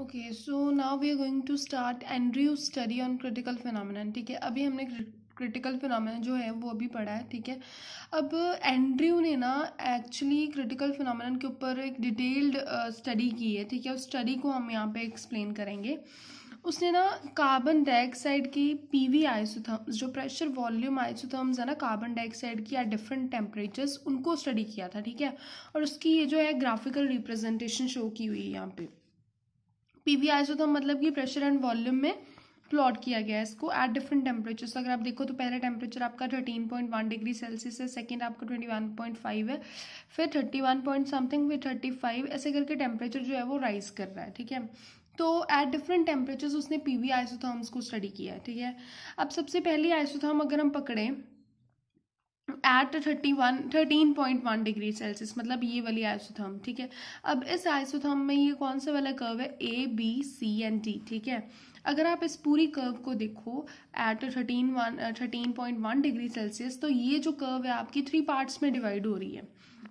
okay so now we are going to start Andrews study on critical phenomenon ठीक है अभी हमने critical phenomena जो है वो अभी पढ़ा है ठीक है अब एंड्रयू ने ना एक्चुअली क्रिटिकल फिनमिनन के ऊपर एक डिटेल्ड स्टडी uh, की है ठीक है उस स्टडी को हम यहाँ पे एक्सप्लेन करेंगे उसने ना कार्बन डाइऑक्साइड की पी वी जो प्रेशर वॉल्यूम आइसोथर्म्स है ना कार्बन डाइऑक्साइड की या डिफरेंट टेम्परेचर्स उनको स्टडी किया था ठीक है और उसकी ये जो है ग्राफिकल रिप्रेजेंटेशन शो की हुई है यहाँ पर पी वी आइसोथर्म मतलब कि प्रेशर एंड वॉल्यूम में प्लॉट किया गया है इसको एट डिफरेंट टेम्परेचर्स अगर आप देखो तो पहला टेम्परेचर आपका thirteen point one degree Celsius है सेकेंड आपका ट्वेंटी वन पॉइंट फाइव है फिर थर्टी वन पॉइंट समथिंग फिर थर्टी फाइव ऐसे करके टेम्परेचर जो है वो राइज कर रहा है ठीक है तो एट डिफरेंट टेम्परेचर्स उसने पी वी आइसोथर्म्स को स्टडी किया है ठीक है अब सबसे पहले आइसोथर्म अगर हम पकड़ें at thirty one thirteen point one degree Celsius मतलब ये वाली आइसोथर्म ठीक है अब इस आइसोथर्म में ये कौन सा वाला कर्व है A B C and D ठीक है अगर आप इस पूरी कर्व को देखो at thirteen one thirteen point one degree Celsius तो ये जो कर्व है आपकी थ्री पार्ट्स में डिवाइड हो रही है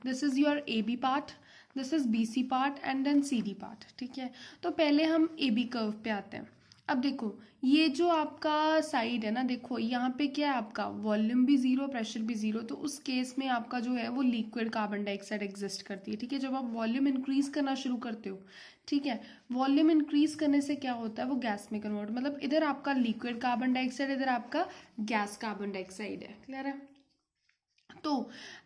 this is your A B part this is B C part and then C D part ठीक है तो पहले हम ए बी कर्व पे आते हैं अब देखो ये जो आपका साइड है ना देखो यहाँ पे क्या है आपका वॉल्यूम भी ज़ीरो प्रेशर भी ज़ीरो तो उस केस में आपका जो है वो लिक्विड कार्बन डाइऑक्साइड एग्जिस्ट करती है ठीक है जब आप वॉल्यूम इंक्रीज करना शुरू करते हो ठीक है वॉल्यूम इंक्रीज करने से क्या होता है वो गैस में कन्वर्ट मतलब इधर आपका लिक्विड कार्बन डाइऑक्साइड इधर आपका गैस कार्बन डाइऑक्साइड है क्लियर है तो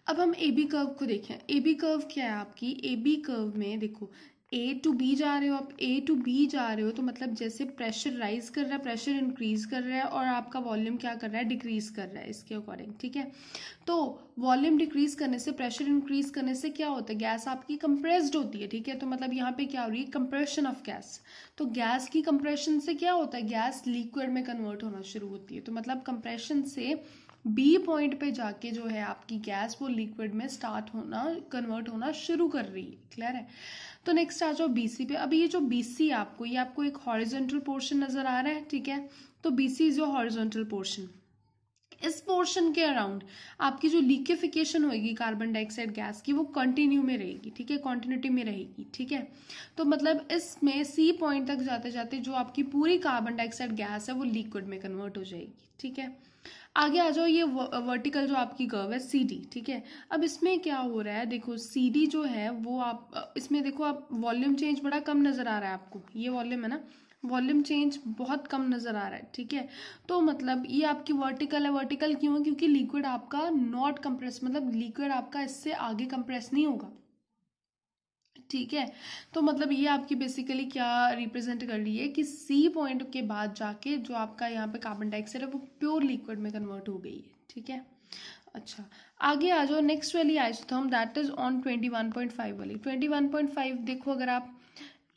अब हम ए बी कर्व को देखें ए बी कर्व क्या है आपकी ए बी कर्व में देखो ए टू बी जा रहे हो आप ए टू बी जा रहे हो तो मतलब जैसे प्रेशर राइज कर रहा है प्रेशर इंक्रीज कर रहा है और आपका वॉल्यूम क्या कर रहा है डिक्रीज कर रहा है इसके अकॉर्डिंग ठीक है तो वॉल्यूम डिक्रीज करने से प्रेशर इंक्रीज करने से क्या होता है गैस आपकी कंप्रेस्ड होती है ठीक है तो मतलब यहाँ पे क्या हो रही है कंप्रेशन ऑफ गैस तो गैस की कंप्रेशन से क्या होता है गैस लिक्विड में कन्वर्ट होना शुरू होती है तो मतलब कंप्रेशन से बी पॉइंट पे जाके जो है आपकी गैस वो लिक्विड में स्टार्ट होना कन्वर्ट होना शुरू कर रही है क्लियर है तो नेक्स्ट आ जाओ बीसी पे अभी ये जो बीसी आपको ये आपको एक हॉरिजेंटल पोर्शन नजर आ रहा है ठीक है तो BC is your horizontal portion इस पोर्शन के अराउंड आपकी जो लीकेफिकेशन होगी कार्बन डाइऑक्साइड गैस की वो कंटिन्यू में रहेगी ठीक है कॉन्टिन्यूटी में रहेगी ठीक है तो मतलब इसमें सी पॉइंट तक जाते जाते जो आपकी पूरी कार्बन डाइऑक्साइड गैस है वो लिक्विड में कन्वर्ट हो जाएगी ठीक है आगे आ जाओ ये वर्टिकल जो आपकी कर्व है सी डी ठीक है अब इसमें क्या हो रहा है देखो सी डी जो है वो आप इसमें देखो आप वॉल्यूम चेंज बड़ा कम नज़र आ रहा है आपको ये वॉल्यूम है ना वॉल्यूम चेंज बहुत कम नज़र आ रहा है ठीक है तो मतलब ये आपकी वर्टिकल है वर्टिकल क्यों है क्योंकि लिक्विड आपका नॉट कंप्रेस मतलब लिक्विड आपका इससे आगे कंप्रेस नहीं होगा ठीक है तो मतलब ये आपकी बेसिकली क्या रिप्रेजेंट कर रही है कि सी पॉइंट के बाद जाके जो आपका यहाँ पे कार्बन डाइऑक्साइड है वो प्योर लिक्विड में कन्वर्ट हो गई है ठीक है अच्छा आगे आ जाओ नेक्स्ट वाली तो हम that is on twenty one point five वाली ट्वेंटी वन पॉइंट फाइव देखो अगर आप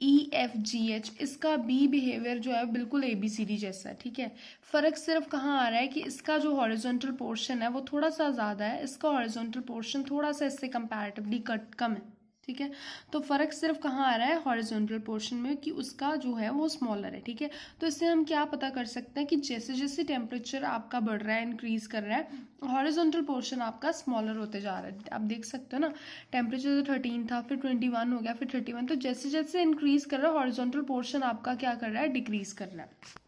ई एफ जी एच इसका बी बिहेवियर जो है बिल्कुल ए बी सी डी जैसा है ठीक है फ़र्क सिर्फ कहाँ आ रहा है कि इसका जो हॉरिजॉन्टल पोर्शन है वो थोड़ा सा ज़्यादा है इसका हॉरिजॉन्टल पोर्शन थोड़ा सा इससे कंपैरेटिवली कट कम है ठीक है तो फ़र्क सिर्फ कहाँ आ रहा है हॉरिजॉन्टल पोर्शन में कि उसका जो है वो स्मॉलर है ठीक है तो इससे हम क्या पता कर सकते हैं कि जैसे जैसे टेम्परेचर आपका बढ़ रहा है इंक्रीज कर रहा है हॉरिजॉन्टल पोर्शन आपका स्मॉलर होते जा रहा है आप देख सकते हो ना टेम्परेचर तो थर्टीन था फिर ट्वेंटी वन हो गया फिर थर्टी वन तो जैसे जैसे इंक्रीज कर रहा है हॉरिजॉन्टल पोर्शन आपका क्या कर रहा है डिक्रीज कर रहा है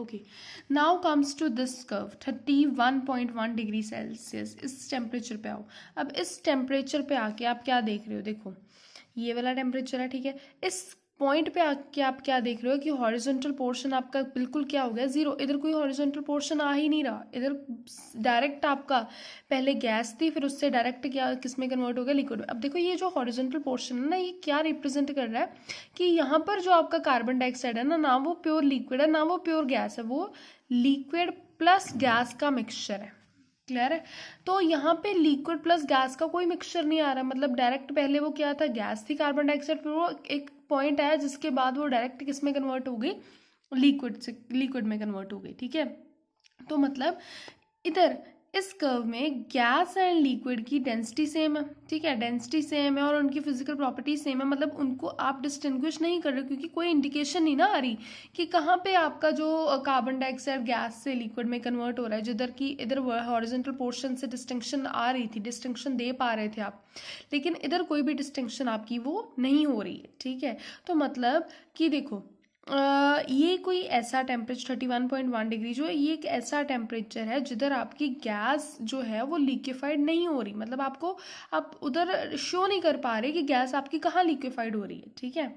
okay now comes to this curve thirty one point one degree Celsius इस टेम्परेचर पे आओ अब इस टेम्परेचर पे आके आप क्या देख रहे हो देखो ये वाला टेम्परेचर है ठीक है इस पॉइंट पे आके आप क्या देख रहे हो कि हॉरिजेंटल पोर्शन आपका बिल्कुल क्या हो गया जीरो इधर कोई हॉरिजेंटल पोर्शन आ ही नहीं रहा इधर डायरेक्ट आपका पहले गैस थी फिर उससे डायरेक्ट क्या किस में कन्वर्ट हो गया लिक्विड में अब देखो ये जो हॉरिजेंटल पोर्शन है ना ये क्या रिप्रेजेंट कर रहा है कि यहाँ पर जो आपका कार्बन डाइऑक्साइड है ना ना वो प्योर लिक्विड है ना वो प्योर गैस है वो लिक्विड प्लस गैस का मिक्सचर है क्लियर है तो यहाँ पे लिक्विड प्लस गैस का कोई मिक्सचर नहीं आ रहा मतलब डायरेक्ट पहले वो क्या था गैस थी कार्बन डाइऑक्साइड फिर वो एक पॉइंट आया जिसके बाद वो डायरेक्ट किस में कन्वर्ट हो गई लिक्विड से लिक्विड में कन्वर्ट हो गई ठीक है तो मतलब इधर इस कर्व में गैस एंड लिक्विड की डेंसिटी सेम है ठीक है डेंसिटी सेम है और उनकी फिजिकल प्रॉपर्टी सेम है मतलब उनको आप डिस्टिंग्विश नहीं कर रहे क्योंकि कोई इंडिकेशन नहीं ना आ रही कि कहाँ पे आपका जो कार्बन डाइऑक्साइड गैस से लिक्विड में कन्वर्ट हो रहा है जिधर की इधर हॉरिजेंटल पोर्शन से डिस्टिंक्शन आ रही थी डिस्टिंक्शन दे पा रहे थे आप लेकिन इधर कोई भी डिस्टिंक्शन आपकी वो नहीं हो रही है ठीक है तो मतलब कि देखो ये कोई ऐसा temperature thirty one point one degree जो है ये एक ऐसा टेम्परेचर है जिधर आपकी गैस जो है वो लिक्विफाइड नहीं हो रही मतलब आपको आप उधर शो नहीं कर पा रहे कि गैस आपकी कहाँ लिक्विफाइड हो रही है ठीक है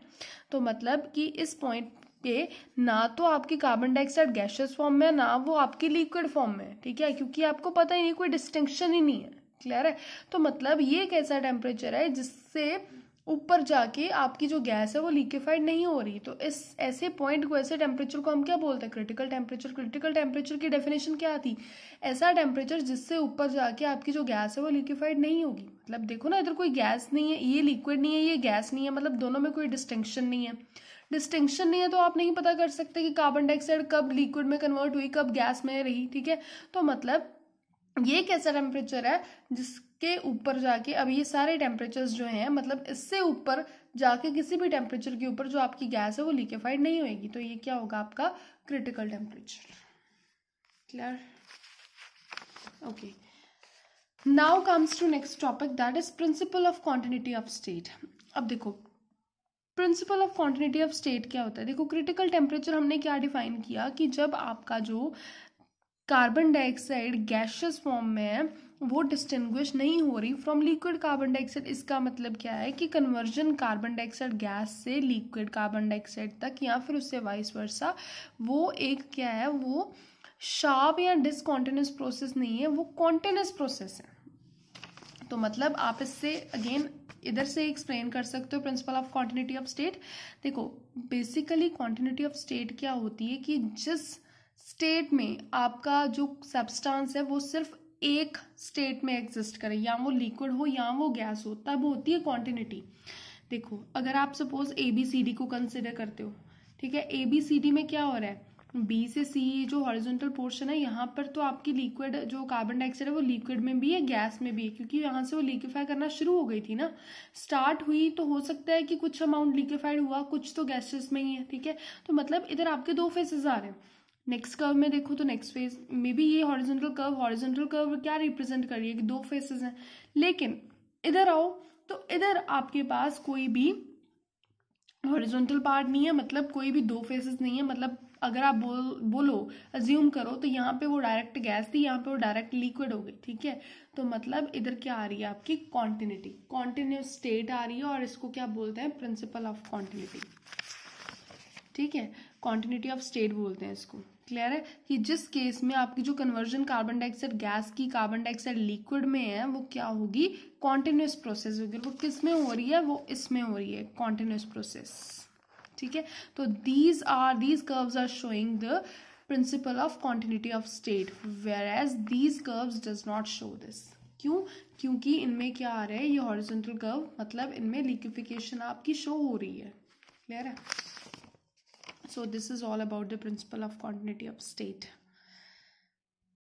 तो मतलब कि इस पॉइंट पे ना तो आपकी कार्बन डाइऑक्साइड गैशियस फॉर्म में ना वो आपकी लिक्विड फॉर्म में ठीक है क्योंकि आपको पता ही नहीं कोई डिस्टिंक्शन ही नहीं है क्लियर है तो मतलब ये एक ऐसा टेम्परेचर है जिससे ऊपर जाके आपकी जो गैस है वो लीकेफाइड नहीं हो रही तो इस ऐसे पॉइंट को ऐसे टेम्परेचर को हम क्या बोलते हैं क्रिटिकल टेम्परेचर क्रिटिकल टेम्परेचर की डेफिनेशन क्या आती ऐसा टेम्परेचर जिससे ऊपर जाके आपकी जो गैस है वो लीकेफाइड नहीं होगी मतलब देखो ना इधर कोई गैस नहीं है ये लिक्विड नहीं है ये गैस नहीं है मतलब दोनों में कोई डिस्टिंक्शन नहीं है डिस्टिंक्शन नहीं है तो आप नहीं पता कर सकते कि कार्बन डाइऑक्साइड कब लिक्विड में कन्वर्ट हुई कब गैस में रही ठीक है तो मतलब ये कैसा टेम्परेचर है जिसके ऊपर जाके अब ये सारे टेम्परेचर्स जो हैं मतलब इससे ऊपर जाके किसी भी टेम्परेचर के ऊपर जो आपकी गैस है वो लिक्विफाइड नहीं होएगी तो ये क्या होगा आपका critical temperature clear okay now comes to next topic that is principle of quantity of state अब देखो principle of quantity of state क्या होता है देखो क्रिटिकल टेम्परेचर हमने क्या डिफाइन किया कि जब आपका जो कार्बन डाइऑक्साइड गैशियस फॉर्म में है वो डिस्टिंग्विश नहीं हो रही फ्रॉम लिक्विड कार्बन डाइऑक्साइड इसका मतलब क्या है कि कन्वर्जन कार्बन डाइऑक्साइड गैस से लिक्विड कार्बन डाइऑक्साइड तक या फिर उससे वाइस वर्षा वो एक क्या है वो शार्प या डिसकॉन्टिन्यूस प्रोसेस नहीं है वो कॉन्टिन्यूस प्रोसेस है तो मतलब आप इससे अगेन इधर से एक्सप्लेन कर सकते हो principle of continuity of state देखो बेसिकली कॉन्टिन्यूटी ऑफ स्टेट क्या होती है कि जिस स्टेट में आपका जो सब्सटेंस है वो सिर्फ एक स्टेट में एग्जिस्ट करे या वो लिक्विड हो या वो गैस हो तब होती है क्वांटिनिटी देखो अगर आप suppose A B C D को कंसिडर करते हो ठीक है ए बी सी डी में क्या हो रहा है बी से सी जो हॉरिजॉन्टल पोर्शन है यहाँ पर तो आपकी लिक्विड जो कार्बन डाइऑक्साइड है वो लिक्विड में भी है गैस में भी है क्योंकि यहाँ से वो लिक्विफाई करना शुरू हो गई थी ना स्टार्ट हुई तो हो सकता है कि कुछ अमाउंट लिक्विफाइड हुआ कुछ तो गैसेस में ही है ठीक है तो मतलब इधर आपके दो फेसेस आ रहे हैं नेक्स्ट कर्व में देखो तो नेक्स्ट फेज मे बी ये हॉरिजेंटल कर्व हॉरिजेंटल कर्व क्या रिप्रेजेंट कर रही है कि दो फेसेस हैं लेकिन इधर आओ तो इधर आपके पास कोई भी हॉरिजेंटल पार्ट नहीं है मतलब कोई भी दो फेसेस नहीं है मतलब अगर आप बोल बोलो अज्यूम करो तो यहाँ पे वो डायरेक्ट गैस थी यहाँ पे वो डायरेक्ट लिक्विड हो गई ठीक है तो मतलब इधर क्या आ रही है आपकी कॉन्टिन्यूटी कॉन्टिन्यूस स्टेट आ रही है और इसको क्या बोलते हैं प्रिंसिपल ऑफ कॉन्टिन्यूटी ठीक है कॉन्टिन्यूटी ऑफ स्टेट बोलते हैं इसको क्लियर है कि जिस केस में आपकी जो कन्वर्जन कार्बन डाइऑक्साइड गैस की कार्बन डाइऑक्साइड लिक्विड में है वो क्या होगी कॉन्टिन्यूस प्रोसेस होगी वो किस में हो रही है वो इसमें हो रही है कॉन्टिन्यूस प्रोसेस ठीक है तो these are these curves are showing the principle of continuity of state whereas these curves does not show this क्यों क्योंकि इनमें क्या आ रहा है ये हॉरिजॉन्टल कर्व मतलब इनमें लिक्विफिकेशन आपकी शो हो रही है क्लियर है so this is all about the principle of continuity of state